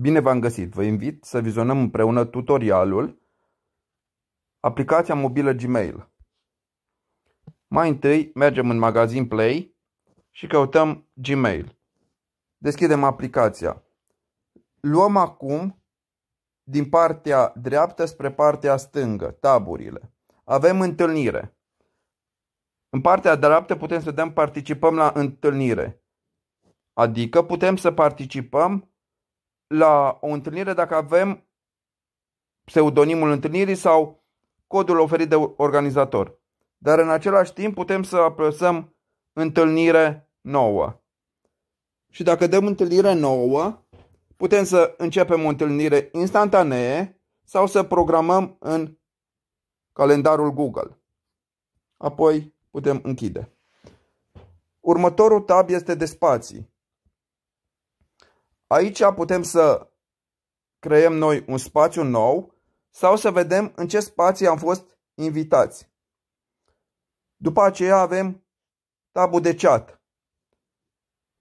Bine v-am găsit! Vă invit să vizionăm împreună tutorialul Aplicația mobilă Gmail. Mai întâi mergem în magazin Play și căutăm Gmail. Deschidem aplicația. Luăm acum din partea dreaptă spre partea stângă, taburile. Avem întâlnire. În partea dreaptă putem să dăm participăm la întâlnire. Adică putem să participăm la o întâlnire dacă avem pseudonimul întâlnirii sau codul oferit de organizator. Dar în același timp putem să apăsăm întâlnire nouă. Și dacă dăm întâlnire nouă, putem să începem o întâlnire instantanee sau să programăm în calendarul Google. Apoi putem închide. Următorul tab este de spații. Aici putem să creăm noi un spațiu nou sau să vedem în ce spații am fost invitați. După aceea avem tabul de chat.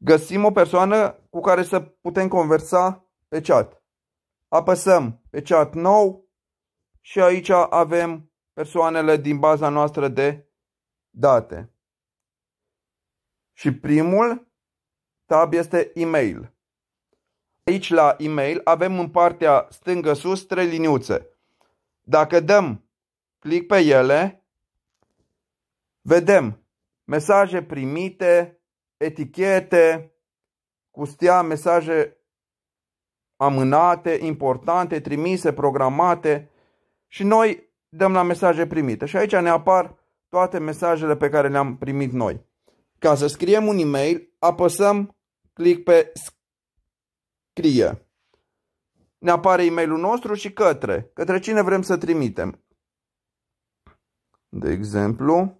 Găsim o persoană cu care să putem conversa pe chat. Apăsăm pe chat nou și aici avem persoanele din baza noastră de date. Și primul tab este e-mail. Aici la e-mail avem în partea stângă sus trei liniuțe. Dacă dăm click pe ele, vedem mesaje primite, etichete, custia, mesaje amânate, importante, trimise, programate și noi dăm la mesaje primite. Și aici ne apar toate mesajele pe care le-am primit noi. Ca să scriem un e-mail, apăsăm click pe scrie. Ne apare e-mailul nostru și către. Către cine vrem să trimitem. De exemplu,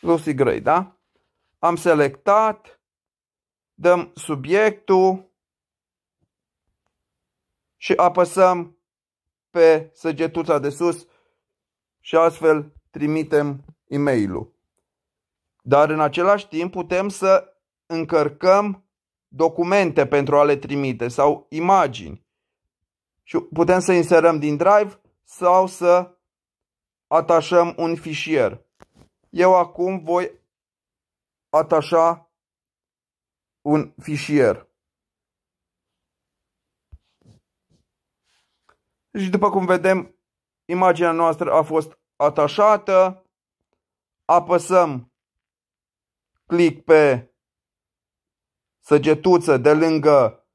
Lucy Gray, da? Am selectat, dăm subiectul și apăsăm pe săgetuța de sus și astfel trimitem e mail Dar în același timp putem să încărcăm documente pentru a le trimite sau imagini. Și putem să inserăm din Drive sau să atașăm un fișier. Eu acum voi atașa un fișier. Și după cum vedem, imaginea noastră a fost atașată. Apăsăm click pe săgetuță de lângă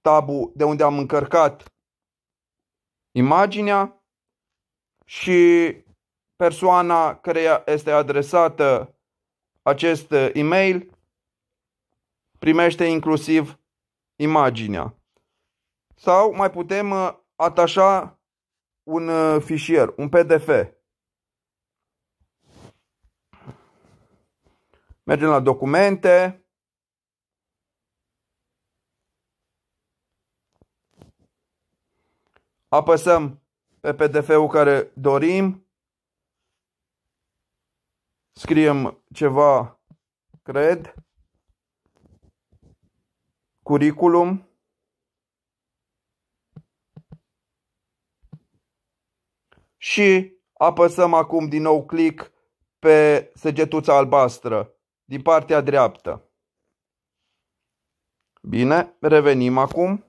tabul de unde am încărcat imaginea și persoana care este adresată acest e-mail primește inclusiv imaginea sau mai putem uh, atașa un uh, fișier, un PDF. Mergem la documente. Apăsăm pe PDF-ul care dorim. Scriem ceva, cred, curriculum. și apăsăm acum din nou click pe săgetuța albastră din partea dreaptă. Bine, revenim acum.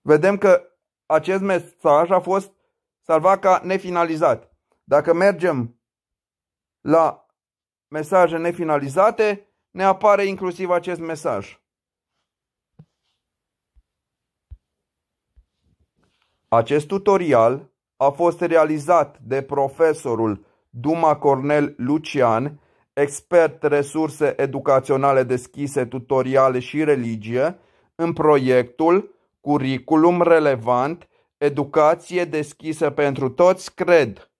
Vedem că acest mesaj a fost salvat ca nefinalizat. Dacă mergem la mesaje nefinalizate, ne apare inclusiv acest mesaj. Acest tutorial a fost realizat de profesorul Duma Cornel Lucian, expert resurse educaționale deschise, tutoriale și religie, în proiectul Curriculum relevant, educație deschisă pentru toți, cred.